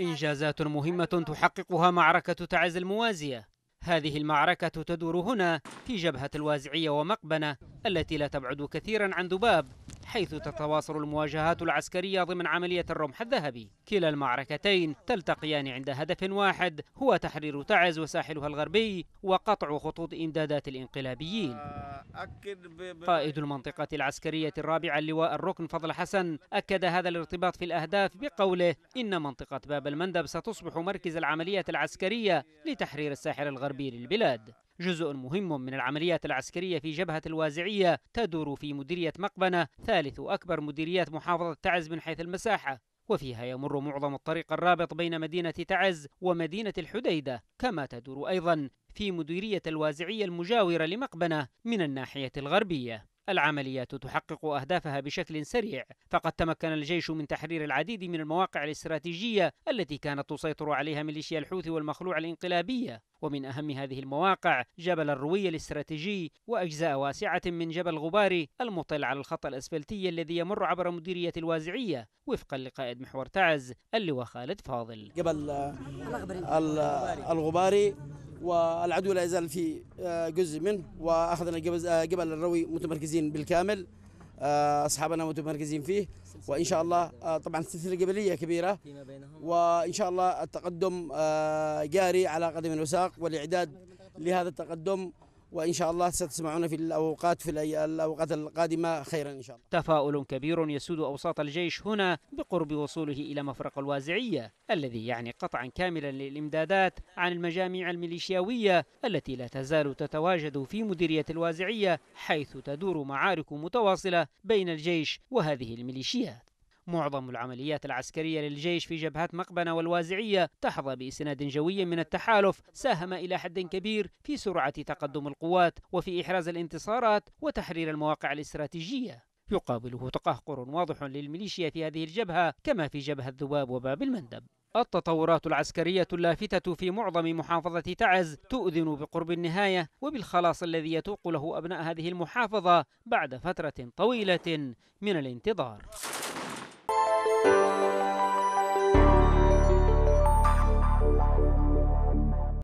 إنجازات مهمة تحققها معركة تعز الموازية هذه المعركة تدور هنا في جبهة الوازعية ومقبنة التي لا تبعد كثيرا عن ذباب حيث تتواصل المواجهات العسكرية ضمن عملية الرمح الذهبي كلا المعركتين تلتقيان عند هدف واحد هو تحرير تعز وساحلها الغربي وقطع خطوط إمدادات الانقلابيين قائد المنطقة العسكرية الرابعة اللواء الركن فضل حسن أكد هذا الارتباط في الأهداف بقوله إن منطقة باب المندب ستصبح مركز العملية العسكرية لتحرير الساحل الغربي للبلاد جزء مهم من العمليات العسكرية في جبهة الوازعية تدور في مديرية مقبنة ثالث أكبر مديريات محافظة تعز من حيث المساحة وفيها يمر معظم الطريق الرابط بين مدينة تعز ومدينة الحديدة كما تدور أيضا في مديرية الوازعية المجاورة لمقبنة من الناحية الغربية العمليات تحقق أهدافها بشكل سريع فقد تمكن الجيش من تحرير العديد من المواقع الاستراتيجية التي كانت تسيطر عليها ميليشيا الحوثي والمخلوع الانقلابية ومن أهم هذه المواقع جبل الروية الاستراتيجي وأجزاء واسعة من جبل غباري المطل على الخط الأسفلتي الذي يمر عبر مديرية الوازعية وفقا لقائد محور تعز اللواء خالد فاضل جبل الغباري والعدو لا يزال في آه، جزء منه واخذنا جبل آه، الروي متمركزين بالكامل آه، اصحابنا متمركزين فيه وان شاء الله طبعا سلسله جبليه كبيره وان شاء الله التقدم جاري على قدم وساق والاعداد لهذا التقدم وإن شاء الله ستسمعون في الأوقات في الأوقات القادمة خيرا إن شاء الله تفاؤل كبير يسود أوساط الجيش هنا بقرب وصوله إلى مفرق الوازعية الذي يعني قطعا كاملا للإمدادات عن المجاميع الميليشياوية التي لا تزال تتواجد في مديرية الوازعية حيث تدور معارك متواصلة بين الجيش وهذه الميليشيات معظم العمليات العسكرية للجيش في جبهات مقبنة والوازعية تحظى بإسناد جوي من التحالف ساهم إلى حد كبير في سرعة تقدم القوات وفي إحراز الانتصارات وتحرير المواقع الاستراتيجية يقابله تقهقر واضح للميليشيا في هذه الجبهة كما في جبهة الذباب وباب المندب التطورات العسكرية اللافتة في معظم محافظة تعز تؤذن بقرب النهاية وبالخلاص الذي يتوق له أبناء هذه المحافظة بعد فترة طويلة من الانتظار あ。